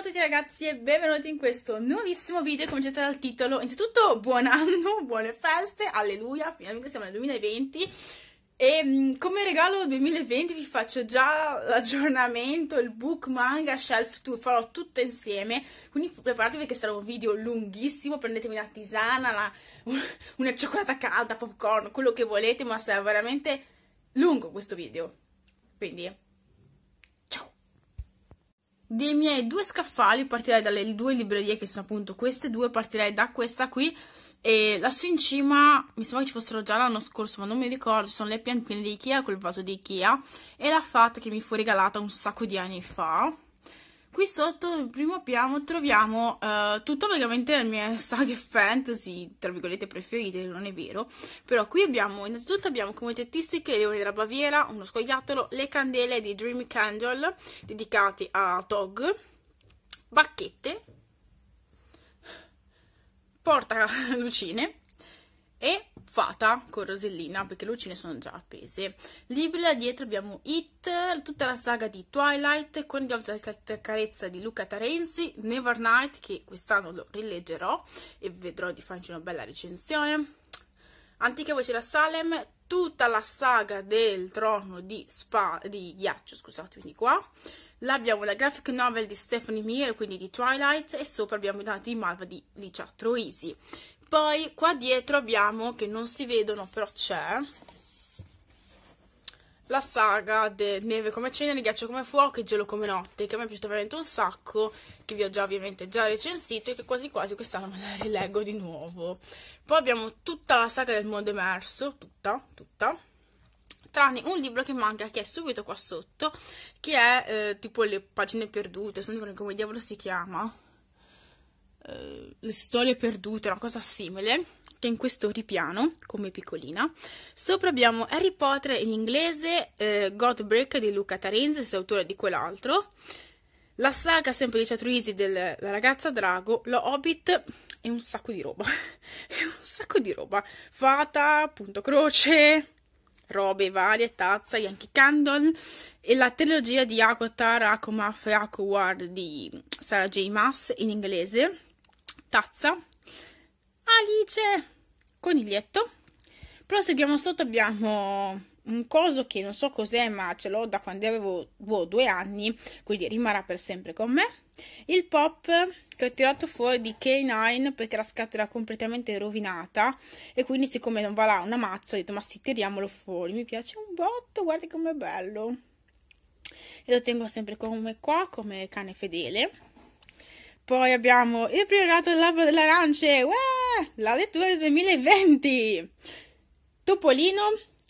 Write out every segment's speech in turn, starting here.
Ciao a tutti ragazzi e benvenuti in questo nuovissimo video come vedete dal titolo Innanzitutto buon anno, buone feste, alleluia, finalmente siamo nel 2020 E mm, come regalo 2020 vi faccio già l'aggiornamento, il book manga shelf tour, farò tutto insieme Quindi preparatevi che sarà un video lunghissimo, prendetemi una tisana, una, una cioccolata calda, popcorn, quello che volete Ma sarà veramente lungo questo video Quindi dei miei due scaffali partirei dalle due librerie che sono appunto queste due, partirei da questa qui e lassù in cima, mi sembra che ci fossero già l'anno scorso ma non mi ricordo, sono le piantine di Ikea, quel vaso di Ikea e la fat che mi fu regalata un sacco di anni fa qui sotto nel primo piano troviamo uh, tutto praticamente le mie saghe fantasy tra virgolette preferite non è vero però qui abbiamo innanzitutto abbiamo come tettistiche i leoni della Baviera uno scoiattolo le candele di Dreamy Candle dedicate a tog bacchette porta lucine e Fata con Rosellina, perché lui ce ne sono già appese. Libri là dietro abbiamo It, tutta la saga di Twilight, con gli la carezza di Luca Tarenzi, Never Night, che quest'anno lo rileggerò e vedrò di farci una bella recensione. Antica voce da Salem, tutta la saga del trono di, spa, di ghiaccio, scusatemi qua. Là abbiamo la graphic novel di Stephanie Meir, quindi di Twilight, e sopra abbiamo i dati di Malva di Licia Troisi poi qua dietro abbiamo, che non si vedono però c'è, la saga di Neve come cenere, Ghiaccio come fuoco e Gelo come notte, che a me è piaciuta veramente un sacco, che vi ho già ovviamente già recensito e che quasi quasi quest'anno me la rileggo di nuovo. Poi abbiamo tutta la saga del mondo emerso, tutta, tutta, tranne un libro che manca, che è subito qua sotto, che è eh, tipo le pagine perdute, sono come diavolo si chiama eh, le storie perdute, una cosa simile, che in questo ripiano, come piccolina. Sopra abbiamo Harry Potter in inglese, eh, Godbreak di Luca Tarenzi, autore di quell'altro, la saga sempre di Chatruisi della ragazza Drago, lo Hobbit e un sacco di roba, un sacco di roba, Fata, Punto Croce, robe varie, tazza, Yankee Candle e la trilogia di Akotar, Akumaf e Akoward di Sarah J. Maas in inglese tazza, alice, coniglietto. Proseguiamo sotto, abbiamo un coso che non so cos'è, ma ce l'ho da quando avevo boh, due anni, quindi rimarrà per sempre con me. Il pop che ho tirato fuori di K9 perché la scatola è completamente rovinata e quindi siccome non va là una mazza ho detto ma sì tiriamolo fuori, mi piace un botto, guarda com'è bello. E lo tengo sempre come qua, come cane fedele. Poi abbiamo il priorato del labbro delle arance, la lettura del 2020. Topolino,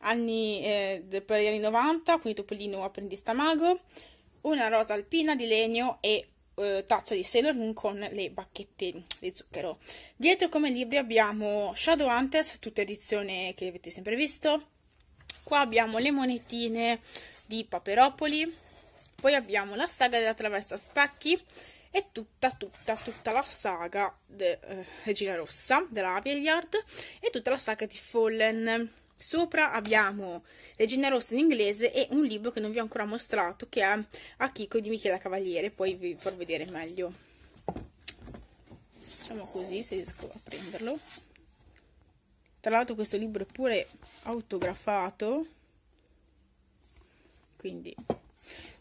anni, eh, per gli anni 90, quindi Topolino apprendista mago, una rosa alpina di legno e eh, tazza di Sailor Moon con le bacchette di zucchero. Dietro come libri abbiamo Shadow Hunters, tutta edizione che avete sempre visto. Qua abbiamo le monetine di Paperopoli, poi abbiamo la saga della traversa specchi, e tutta, tutta, tutta la saga di eh, Regina Rossa della Aveyard e tutta la saga di Fallen. Sopra abbiamo Regina Rossa in inglese e un libro che non vi ho ancora mostrato che è Akiko di Michela Cavaliere, poi vi farò vedere meglio. Facciamo così se riesco a prenderlo. Tra l'altro questo libro è pure autografato, quindi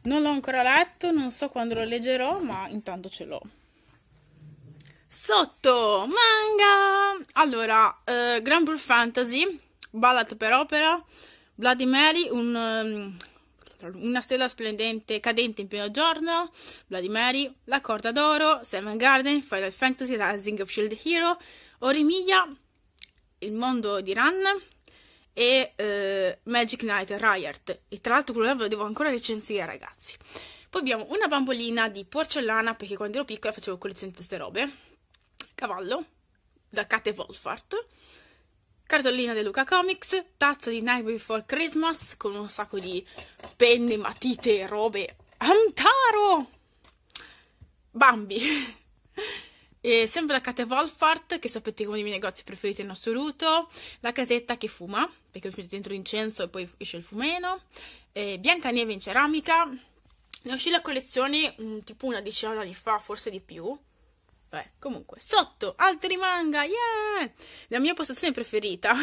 non l'ho ancora letto, non so quando lo leggerò, ma intanto ce l'ho. Sotto manga! Allora, eh, Grand Bull Fantasy, Ballad per opera, Bloody Mary, un, um, una stella splendente cadente in pieno giorno, Bloody Mary, La corda d'oro, Seven Garden, Final Fantasy, Rising of Shield Hero, Orimiglia, Il mondo di Run, e eh, Magic Knight Riot. E tra l'altro quello ve lo devo ancora recensire, ragazzi. Poi abbiamo una bambolina di porcellana, perché quando ero piccola facevo collezione di queste robe. Cavallo, da Kate Wolfart. Cartolina di Luca Comics, tazza di Night Before Christmas con un sacco di penne, matite, robe. Antaro! Bambi! E sempre da Kate Wolfart, che sapete che è uno dei miei negozi preferiti in assoluto, la casetta che fuma, perché ho dentro l'incenso e poi esce il fumeno, e Biancaneve in ceramica, ne uscì la collezione mh, mm, tipo una decina di anni fa, forse di più, Beh, comunque, sotto, altri manga, yeah! La mia postazione preferita.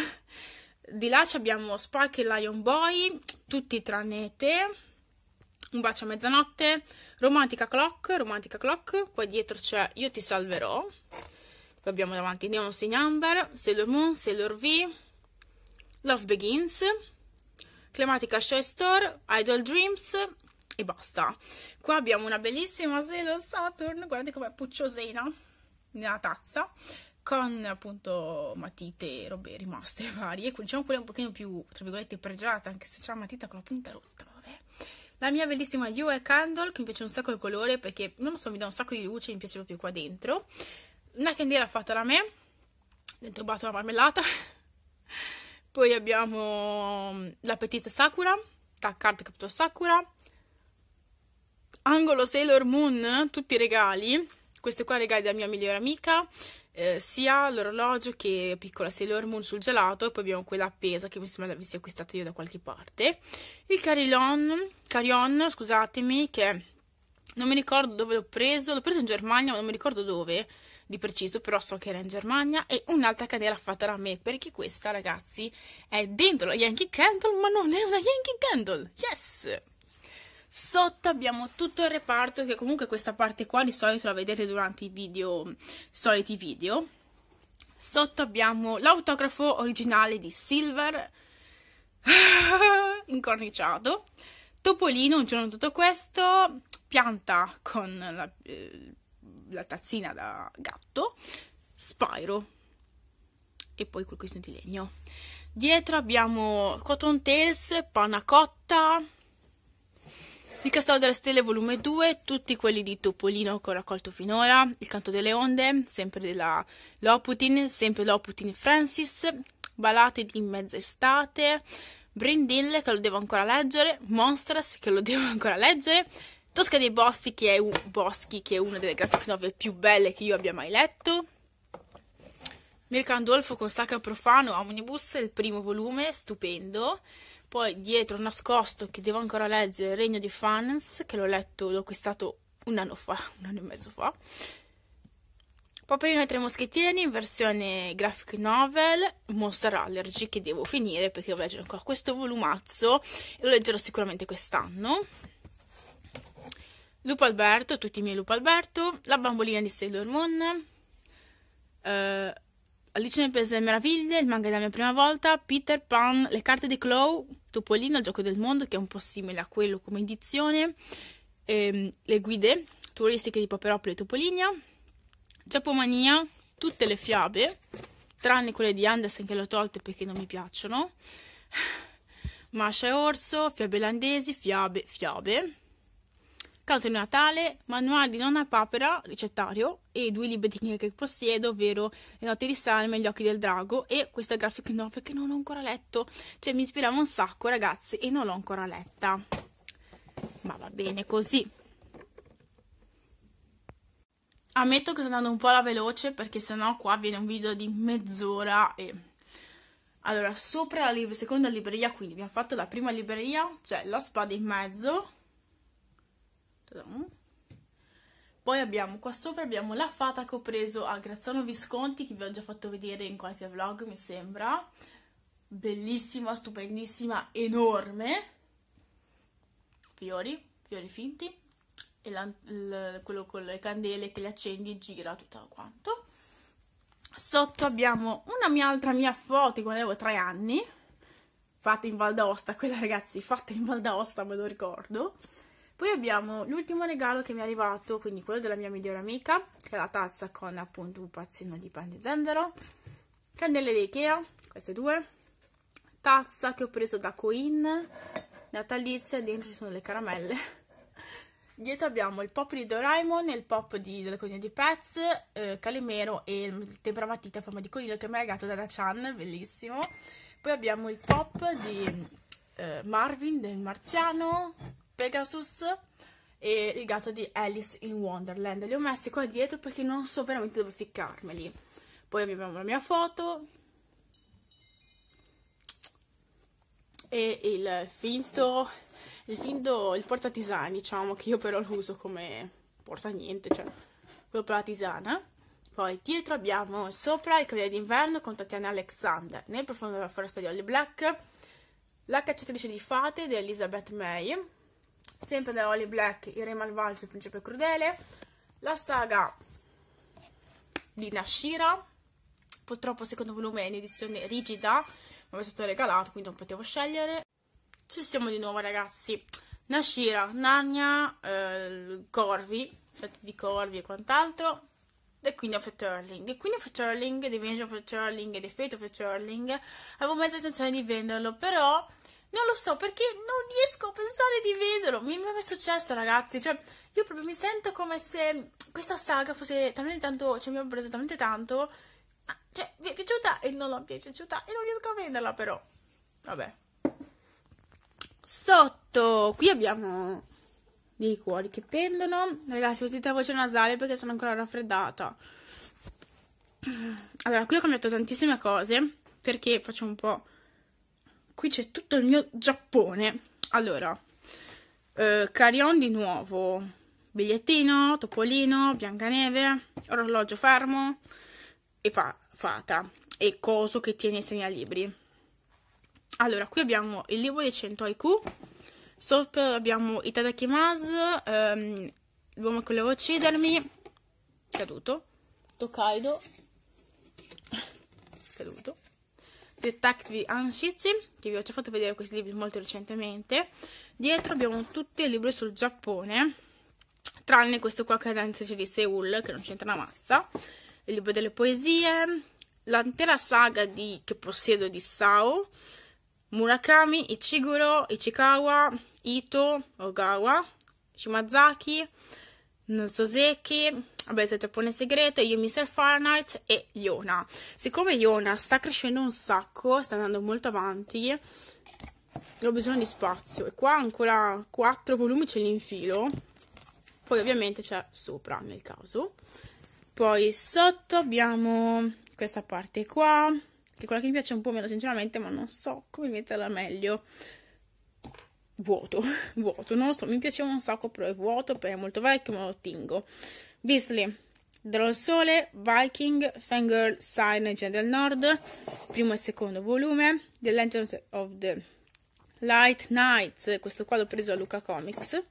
Di là abbiamo Spark e Lion Boy, tutti tranne te, un bacio a mezzanotte, romantica clock, romantica clock, qua dietro c'è Io ti salverò, poi abbiamo davanti Neon Sea Number, Sailor Moon, Sailor V, Love Begins, Clematica Show Store, Idol Dreams e basta. Qua abbiamo una bellissima Sailor Saturn, guardate com'è pucciosina nella tazza, con appunto matite robe rimaste varie, diciamo quella un pochino più, tra virgolette, pregiata, anche se c'è la matita con la punta rotta. La mia bellissima Yue Candle, che mi piace un sacco il colore perché, non lo so, mi dà un sacco di luce, mi piace proprio qua dentro. Una candela fatta da me, dentro batto la marmellata. Poi abbiamo mm, la Petite Sakura, da Card Capture Sakura. Angolo Sailor Moon, tutti i regali. Questi qua regali della mia migliore amica. Eh, sia l'orologio che piccola Sailor Moon sul gelato e poi abbiamo quella appesa che mi sembra l'avessi acquistata io da qualche parte il carillon, carion scusatemi che non mi ricordo dove l'ho preso l'ho preso in Germania ma non mi ricordo dove di preciso però so che era in Germania e un'altra candela fatta da me perché questa ragazzi è dentro la Yankee Candle ma non è una Yankee Candle yes Sotto abbiamo tutto il reparto che comunque questa parte qua di solito la vedete durante i video, soliti video. Sotto abbiamo l'autografo originale di Silver, incorniciato. Topolino, un giorno tutto questo, pianta con la, eh, la tazzina da gatto, Spyro e poi quel questo di legno. Dietro abbiamo Cotton Tails, panna cotta, il Castello delle Stelle volume 2, tutti quelli di Topolino che ho raccolto finora, Il Canto delle Onde, sempre della Loputin, sempre Loputin Francis, Balate di mezz'estate, Brindille che lo devo ancora leggere, Monsters che lo devo ancora leggere, Tosca dei Boschi che è, un, Boschi, che è una delle graphic novel più belle che io abbia mai letto, Mirka Andolfo con Sacra Profano, Omnibus, il primo volume, stupendo, poi dietro nascosto che devo ancora leggere Regno di Fans che l'ho letto, l'ho acquistato un anno fa, un anno e mezzo fa Paperino e tre moschettieri in versione graphic novel Monster Allergy che devo finire perché devo leggere ancora questo volumazzo e lo leggerò sicuramente quest'anno Lupo Alberto, tutti i miei Lupo Alberto, La bambolina di Sailor Moon, eh, Alice nel Paese delle Meraviglie, il manga della mia prima volta, Peter Pan, Le carte di Chloe, Topolino, il gioco del mondo, che è un po' simile a quello come edizione, ehm, le guide turistiche di Paperopoli e Topolinia, Giappomania, tutte le fiabe, tranne quelle di Andersen che le ho tolte perché non mi piacciono, Masha e Orso, fiabe landesi, fiabe, fiabe, Canto di Natale, Manuale di Nonna Papera, ricettario, e due libri di che possiedo, ovvero Le notti di Salme, Gli occhi del drago e questa graphic novel che non ho ancora letto. Cioè mi ispirava un sacco ragazzi e non l'ho ancora letta. Ma va bene così. Ammetto che sto andando un po' alla veloce perché sennò qua viene un video di mezz'ora e... Allora, sopra la lib seconda libreria, quindi abbiamo fatto la prima libreria, cioè la spada in mezzo, poi abbiamo qua sopra abbiamo la fata che ho preso a Grazzano Visconti, che vi ho già fatto vedere in qualche vlog, mi sembra. Bellissima, stupendissima, enorme. Fiori, fiori finti. E la, l, quello con le candele che le accendi gira tutto quanto. Sotto abbiamo una mia altra mia foto quando avevo tre anni, fatta in Val d'Aosta, quella ragazzi fatta in Val d'Aosta me lo ricordo. Poi abbiamo l'ultimo regalo che mi è arrivato, quindi quello della mia migliore amica, che è la tazza con appunto un pazzino di pane di zenzero, candele di Ikea, queste due, tazza che ho preso da Coin, natalizia, dentro ci sono le caramelle. Dietro abbiamo il pop di Doraemon, il pop di, della cogna di Pets, eh, Calimero e il temperamatita a forma di coniglio che mi ha regalato Dada Chan, bellissimo. Poi abbiamo il pop di eh, Marvin del Marziano, Pegasus e il gatto di Alice in Wonderland. Li ho messi qua dietro perché non so veramente dove ficcarmeli. Poi abbiamo la mia foto e il finto, il finto, il portatisani, diciamo, che io però lo uso come porta niente, cioè quello per la tisana. Poi dietro abbiamo sopra il Cavaliere d'inverno con Tatiana Alexander, nel profondo della foresta di Holly Black, la cacciatrice di fate di Elizabeth May, sempre da Holly Black, Il Re Malvagio e Il Principe Crudele, la saga di Nashira, purtroppo il secondo volume è in edizione rigida, ma mi è stato regalato, quindi non potevo scegliere. Ci siamo di nuovo ragazzi, Nashira, Narnia, eh, Corvi, Fette cioè di Corvi e quant'altro, The Queen of Turling. The Queen of Turling, The Vision of Turling e The Fate of Turling avevo mezza intenzione di venderlo, però non lo so perché non riesco a pensare di vederlo. Mi, è mai successo, ragazzi. Cioè, io proprio mi sento come se questa saga fosse talmente tanto. Cioè, mi ha preso talmente tanto. Ah, cioè, vi è piaciuta e non l'ho, piaciuta e non riesco a venderla, però. Vabbè. Sotto, qui abbiamo dei cuori che pendono. Ragazzi, sentite la voce nasale perché sono ancora raffreddata. Allora, qui ho cambiato tantissime cose perché faccio un po' qui c'è tutto il mio Giappone. Allora, eh, Carion di nuovo, bigliettino, topolino, biancaneve, orologio fermo e fa fata e coso che tiene i segnalibri. Allora, qui abbiamo il libro di 100 IQ, sopra abbiamo Itadakimasu, ehm, l'uomo che voleva uccidermi, caduto, Tokaido, caduto, Detective Anshichi, che vi ho già fatto vedere questi libri molto recentemente. Dietro abbiamo tutti i libri sul Giappone, tranne questo qua che è l'antrice di Seoul, che non c'entra una mazza. Il libro delle poesie, l'intera saga di, che possiedo di Sao, Murakami, Ichiguro, Ichikawa, Ito, Ogawa, Shimazaki, Nososeki, Vabbè, il Giappone segreto, io Mr. Fahrenheit e Iona. Siccome Iona sta crescendo un sacco, sta andando molto avanti, ho bisogno di spazio. E qua ancora 4 volumi ce li infilo. Poi ovviamente c'è sopra, nel caso. Poi sotto abbiamo questa parte qua, che è quella che mi piace un po' meno sinceramente, ma non so come metterla meglio vuoto, vuoto, non lo so, mi piaceva un sacco però è vuoto perché è molto vecchio ma lo tingo. Beasley, Dello Sole, Viking, Fangirl, Sign, Signage cioè del Nord, primo e secondo volume, The Legend of the Light Knights, questo qua l'ho preso a Luca Comics,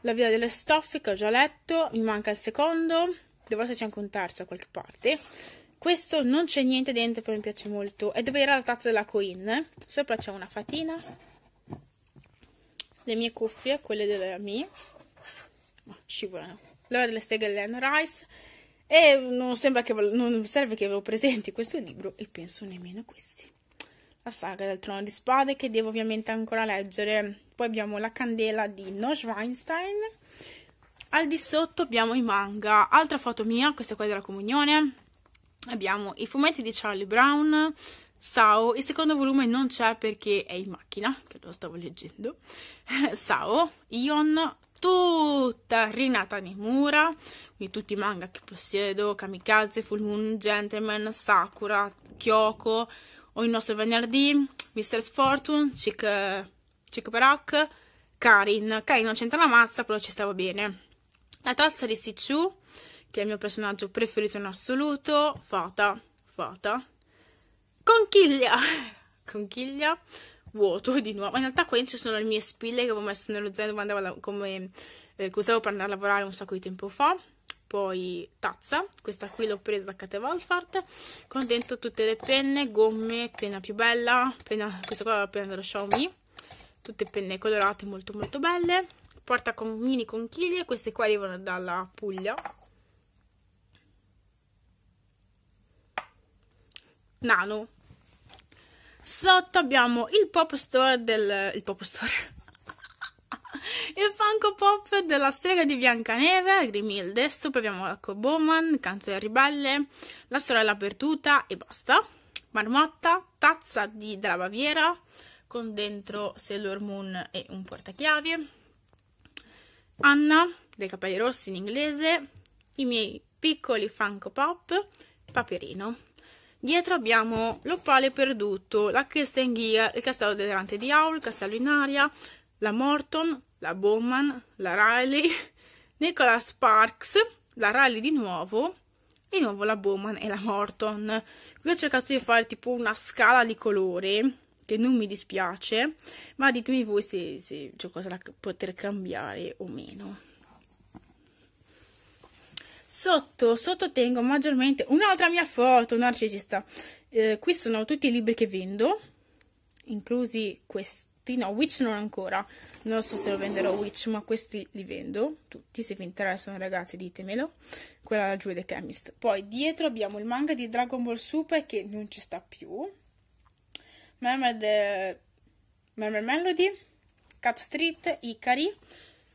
La Via delle Stoffe che ho già letto, mi manca il secondo, devo essere anche un terzo a qualche parte, questo non c'è niente dentro però mi piace molto, è dove era la tazza della Coin, sopra c'è una fatina, le mie cuffie, quelle della Mi, oh, scivolano, L'ora delle streghe di Len Rice e non, sembra che, non serve che avevo presenti questo libro e penso nemmeno questi. La saga del trono di spade che devo ovviamente ancora leggere. Poi abbiamo La candela di Nosh Weinstein. Al di sotto abbiamo i manga. Altra foto mia, questa qua è della comunione. Abbiamo i fumetti di Charlie Brown, Sao, il secondo volume non c'è perché è in macchina, che lo stavo leggendo. Sao, Ion, tutta rinata nei mura, quindi tutti i manga che possiedo, Kamikaze, Full Moon, Gentleman, Sakura, Kyoko, o il nostro venerdì, Mistress Fortune, Chick, Chick Perak, Karin. Karin non c'entra la mazza, però ci stava bene. La tazza di Sichu, che è il mio personaggio preferito in assoluto, Fata, Fata, Conchiglia, Conchiglia, vuoto di nuovo. In realtà ci sono le mie spille che avevo messo nello zaino quando andavo come eh, usavo per andare a lavorare un sacco di tempo fa. Poi tazza, questa qui l'ho presa da Kate Valfart, con dentro tutte le penne, gomme, penna più bella, penna, questa qua è la penna della Xiaomi, tutte penne colorate molto molto belle, porta con mini conchiglie, queste qua arrivano dalla Puglia, nano, Sotto abbiamo il pop store del... il pop store... il Funko Pop della strega di Biancaneve, Grimilde, Super abbiamo ecco Bowman, Canzone Ribelle, La sorella perduta e basta. Marmotta, tazza di, della Baviera, con dentro Sailor Moon e un portachiavi. Anna, dei capelli rossi in inglese, i miei piccoli Funko Pop, Paperino. Dietro abbiamo l'Opale Perduto, la Kestenghia, il Castello Delirante di Aul, il Castello in Aria, la Morton, la Bowman, la Riley, Nicola Sparks, la Riley di nuovo, e di nuovo la Bowman e la Morton. Qui ho cercato di fare tipo una scala di colore, che non mi dispiace, ma ditemi voi se, se c'è cioè, qualcosa da poter cambiare o meno. Sotto, sotto tengo maggiormente un'altra mia foto narcisista. Eh, qui sono tutti i libri che vendo, inclusi questi, no, Witch non ancora. Non so se lo venderò Witch, ma questi li vendo tutti. Se vi interessano, ragazzi, ditemelo. Quella da è the Chemist. Poi dietro abbiamo il manga di Dragon Ball Super che non ci sta più. Mermaid, eh, Mermaid Melody, Cat Street, Ikari,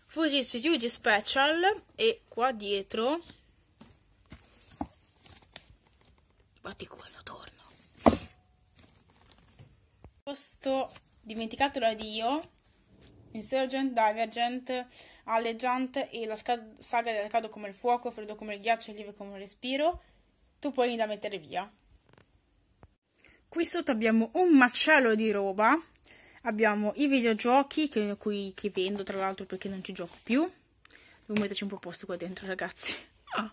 Fujishi Yuji Special e qua dietro Batti quello, torno. Questo, dimenticatelo di io, Insurgent, Divergent, Alleggiant e la saga del caldo come il fuoco, freddo come il ghiaccio e lieve come il respiro, tu topolini da mettere via. Qui sotto abbiamo un macello di roba, abbiamo i videogiochi che, cui, che vendo tra l'altro perché non ci gioco più, devo metterci un po' posto qua dentro ragazzi. Ah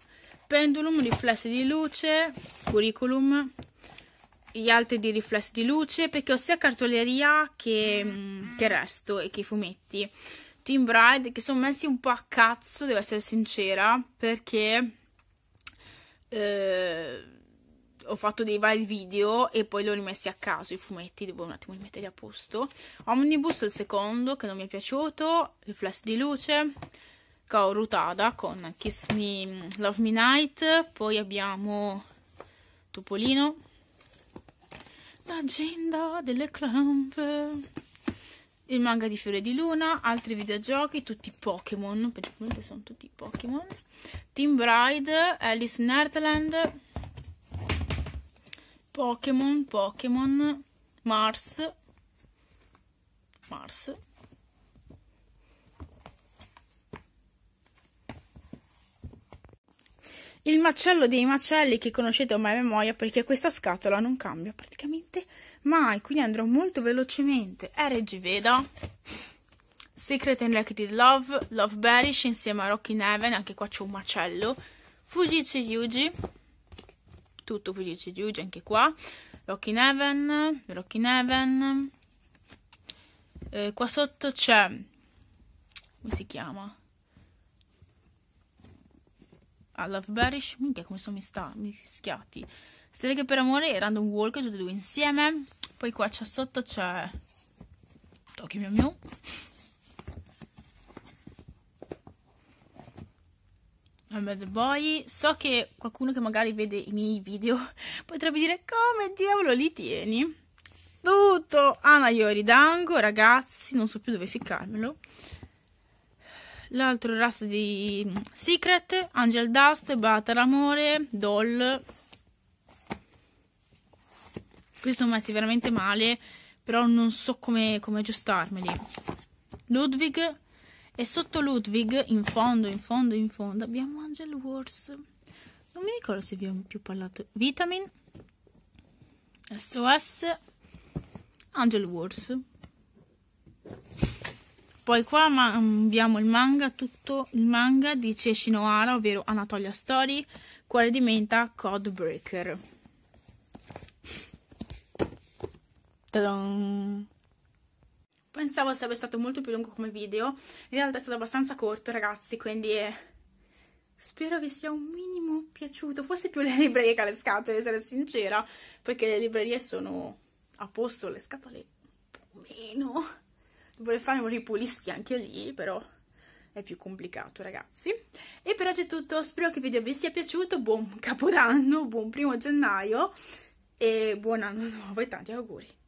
pendulum, riflessi di luce, curriculum, gli altri di riflessi di luce, perché ho sia cartoleria che, mm, che resto e che fumetti. Team Bride, che sono messi un po' a cazzo, devo essere sincera, perché eh, ho fatto dei vari video e poi li ho rimessi a caso, i fumetti, devo un attimo rimetterli a posto. Omnibus, il secondo, che non mi è piaciuto, riflessi di luce, Kao Rutada con Kiss Me, Love Me Night, poi abbiamo Topolino, l'agenda delle clump, il manga di Fiore di Luna, altri videogiochi, tutti Pokémon, perché sono tutti Pokémon, Team Bride, Alice Nerdland, Pokémon, Pokémon, Mars, Mars, Il macello dei macelli che conoscete ormai a memoria perché questa scatola non cambia praticamente mai, quindi andrò molto velocemente. Eh, RG Veda, Secret and Liquid Love, Love Barish insieme a Rocky Heaven anche qua c'è un macello, Fujici Yuji, tutto Fujici Yuji anche qua, Rocky Neven, Rocky Neven, eh, qua sotto c'è, come si chiama? a Love Bearish. minchia come sono mischiati, Streghe per amore e Random Walk, tutti e due insieme, poi qua c'è sotto c'è Tokyo Mew Mew, Bad Boy, so che qualcuno che magari vede i miei video potrebbe dire come diavolo li tieni? Tutto Anayori ah, Dango, ragazzi, non so più dove ficcarmelo l'altro rust di Secret, Angel Dust, Batar Amore, Doll. Qui sono messi veramente male, però non so come, come aggiustarmeli. Ludwig, e sotto Ludwig, in fondo, in fondo, in fondo, abbiamo Angel Wars. Non mi ricordo se abbiamo più parlato. Vitamin, SOS, Angel Wars. Poi qua abbiamo mm, il manga, tutto il manga di Ceshi Noara, ovvero Anatolia Story, Cuore di Menta, Codebreaker. Tadam! Pensavo sarebbe stato molto più lungo come video, in realtà è stato abbastanza corto ragazzi, quindi è... Eh, spero vi sia un minimo piaciuto, forse più le librerie che le scatole, essere sincera, perché le librerie sono a posto, le scatole un po' meno vuole fare un ripulisti anche lì, però è più complicato ragazzi e per oggi è tutto spero che il video vi sia piaciuto buon capodanno buon primo gennaio e buon anno nuovo e tanti auguri